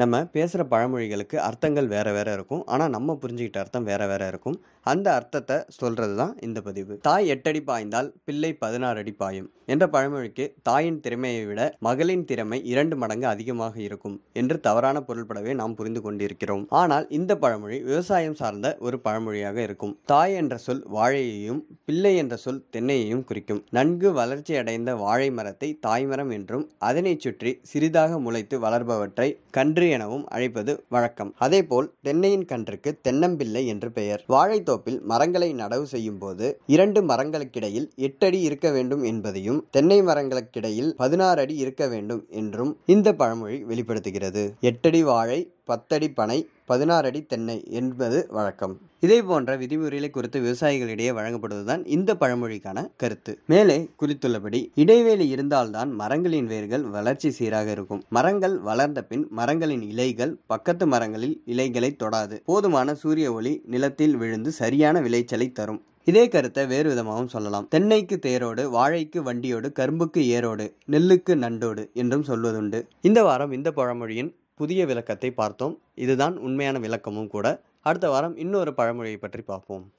நம்ம பேசுகிற பழமொழிகளுக்கு அர்த்தங்கள் வேறு வேறு இருக்கும் ஆனால் நம்ம புரிஞ்சுக்கிட்ட அர்த்தம் வேறு வேறு இருக்கும் அந்த அர்த்தத்தை சொல்கிறது தான் இந்த பதிவு தாய் எட்டடி பாய்ந்தால் பிள்ளை பதினாறு அடி பாயும் என்ற பழமொழிக்கு தாயின் திறமையை விட மகளின் திறமை இரண்டு மடங்கு அதிகமாக இருக்கும் என்று தவறான பொருள்படவே நாம் புரிந்து கொண்டிருக்கிறோம் ஆனால் இந்த பழமொழி விவசாயம் சார்ந்த ஒரு பழமொழியாக இருக்கும் தாய் என்ற சொல் வாழையையும் பிள்ளை என்ற சொல் தென்னையையும் குறிக்கும் நன்கு வளர்ச்சி அடைந்த வாழை மரத்தை தாய்மரம் என்றும் அதனைச் சுற்றி சிறிதாக முளைத்து வளர்பவற்றை கன்று கன்று எனவும் அழைப்பது வழக்கம் அதேபோல் தென்னையின் கன்றுக்கு தென்னம்பிள்ளை என்று பெயர் வாழைத்தோப்பில் மரங்களை நடவு செய்யும் போது இரண்டு மரங்களுக்கிடையில் எட்டடி இருக்க வேண்டும் என்பதையும் தென்னை மரங்களுக்கிடையில் பதினாறு அடி இருக்க வேண்டும் என்றும் இந்த பழமொழி வெளிப்படுத்துகிறது எட்டடி வாழை பத்தடி பனை பதினாறு அடி தென்னை என்பது வழக்கம் இதே போன்ற விதிமுறைகளை குறித்து விவசாயிகளிடையே வழங்கப்படுவதுதான் இந்த பழமொழிக்கான கருத்து மேலே குறித்துள்ளபடி இடைவேளி இருந்தால்தான் மரங்களின் வேர்கள் வளர்ச்சி சீராக இருக்கும் மரங்கள் வளர்ந்த பின் மரங்களின் இலைகள் பக்கத்து மரங்களில் இலைகளை தொடாது போதுமான சூரிய ஒளி நிலத்தில் விழுந்து சரியான விளைச்சலை தரும் இதே கருத்தை வேறு விதமாகவும் சொல்லலாம் தென்னைக்கு தேரோடு வாழைக்கு வண்டியோடு கரும்புக்கு ஏரோடு நெல்லுக்கு நண்டோடு என்றும் சொல்வதுண்டு இந்த வாரம் இந்த பழமொழியின் புதிய விளக்கத்தை பார்த்தோம் இதுதான் உண்மையான விளக்கமும் கூட அடுத்த வாரம் இன்னொரு பழமொழியை பற்றி பார்ப்போம்